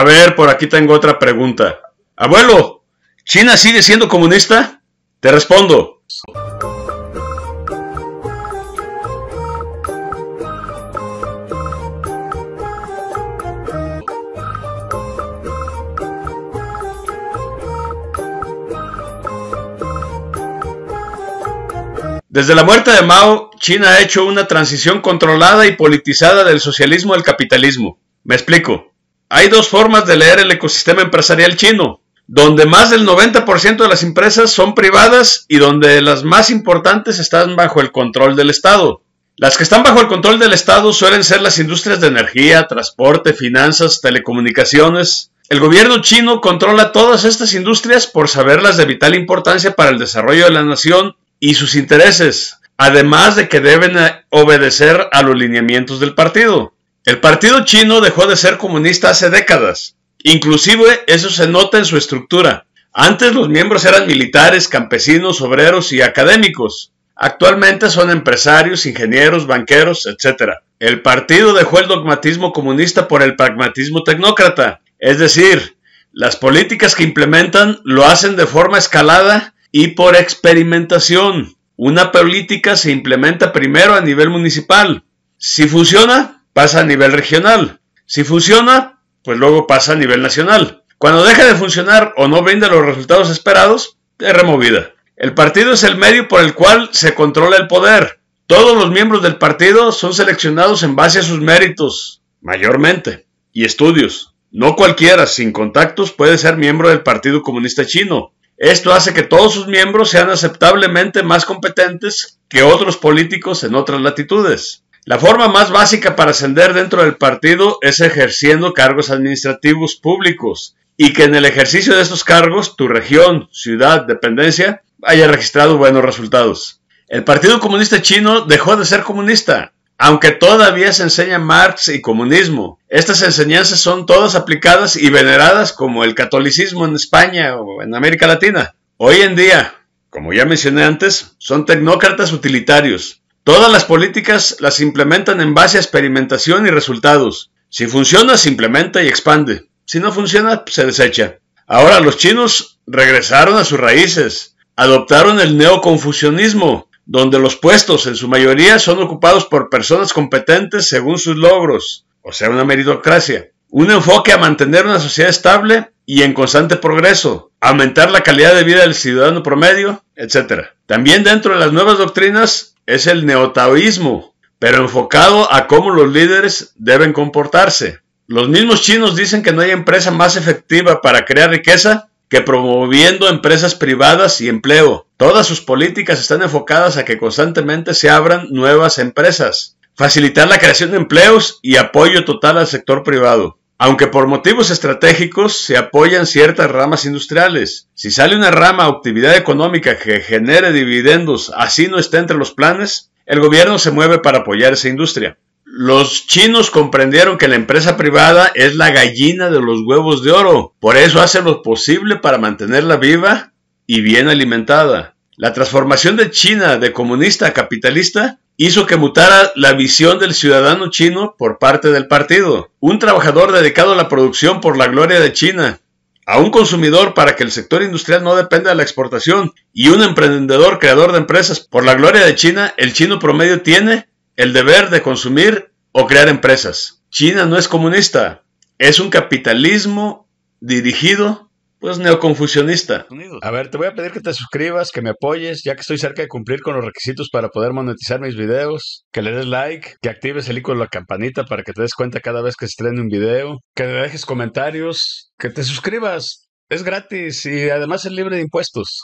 A ver, por aquí tengo otra pregunta. Abuelo, ¿China sigue siendo comunista? Te respondo. Desde la muerte de Mao, China ha hecho una transición controlada y politizada del socialismo al capitalismo. Me explico. Hay dos formas de leer el ecosistema empresarial chino, donde más del 90% de las empresas son privadas y donde las más importantes están bajo el control del Estado. Las que están bajo el control del Estado suelen ser las industrias de energía, transporte, finanzas, telecomunicaciones. El gobierno chino controla todas estas industrias por saberlas de vital importancia para el desarrollo de la nación y sus intereses, además de que deben eh, obedecer a los lineamientos del partido. El partido chino dejó de ser comunista hace décadas. Inclusive eso se nota en su estructura. Antes los miembros eran militares, campesinos, obreros y académicos. Actualmente son empresarios, ingenieros, banqueros, etc. El partido dejó el dogmatismo comunista por el pragmatismo tecnócrata. Es decir, las políticas que implementan lo hacen de forma escalada y por experimentación. Una política se implementa primero a nivel municipal. Si funciona, pasa a nivel regional. Si funciona, pues luego pasa a nivel nacional. Cuando deja de funcionar o no brinda los resultados esperados, es removida. El partido es el medio por el cual se controla el poder. Todos los miembros del partido son seleccionados en base a sus méritos, mayormente, y estudios. No cualquiera sin contactos puede ser miembro del Partido Comunista Chino. Esto hace que todos sus miembros sean aceptablemente más competentes que otros políticos en otras latitudes. La forma más básica para ascender dentro del partido es ejerciendo cargos administrativos públicos y que en el ejercicio de estos cargos tu región, ciudad, dependencia haya registrado buenos resultados. El Partido Comunista Chino dejó de ser comunista, aunque todavía se enseña Marx y comunismo. Estas enseñanzas son todas aplicadas y veneradas como el catolicismo en España o en América Latina. Hoy en día, como ya mencioné antes, son tecnócratas utilitarios, Todas las políticas las implementan en base a experimentación y resultados. Si funciona, se implementa y expande. Si no funciona, se desecha. Ahora los chinos regresaron a sus raíces. Adoptaron el neoconfucianismo, donde los puestos en su mayoría son ocupados por personas competentes según sus logros, o sea, una meritocracia. Un enfoque a mantener una sociedad estable y en constante progreso, aumentar la calidad de vida del ciudadano promedio, etc. También dentro de las nuevas doctrinas es el neotaoísmo, pero enfocado a cómo los líderes deben comportarse. Los mismos chinos dicen que no hay empresa más efectiva para crear riqueza que promoviendo empresas privadas y empleo. Todas sus políticas están enfocadas a que constantemente se abran nuevas empresas, facilitar la creación de empleos y apoyo total al sector privado. Aunque por motivos estratégicos se apoyan ciertas ramas industriales, si sale una rama o actividad económica que genere dividendos así no está entre los planes, el gobierno se mueve para apoyar esa industria. Los chinos comprendieron que la empresa privada es la gallina de los huevos de oro, por eso hacen lo posible para mantenerla viva y bien alimentada. La transformación de China de comunista a capitalista hizo que mutara la visión del ciudadano chino por parte del partido. Un trabajador dedicado a la producción por la gloria de China, a un consumidor para que el sector industrial no dependa de la exportación y un emprendedor creador de empresas. Por la gloria de China, el chino promedio tiene el deber de consumir o crear empresas. China no es comunista, es un capitalismo dirigido pues neoconfusionista. A ver, te voy a pedir que te suscribas, que me apoyes, ya que estoy cerca de cumplir con los requisitos para poder monetizar mis videos, que le des like, que actives el icono de la campanita para que te des cuenta cada vez que se estrene un video, que le dejes comentarios, que te suscribas. Es gratis y además es libre de impuestos.